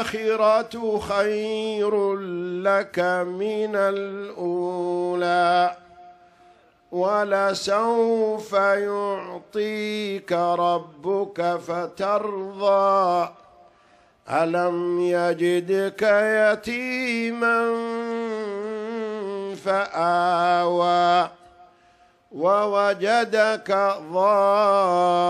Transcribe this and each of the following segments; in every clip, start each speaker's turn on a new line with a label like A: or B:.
A: الآخرة خير لك من الأولى ولسوف يعطيك ربك فترضى ألم يجدك يتيما فآوى ووجدك ضار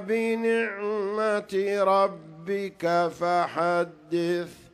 A: بنعمة ربك فحدث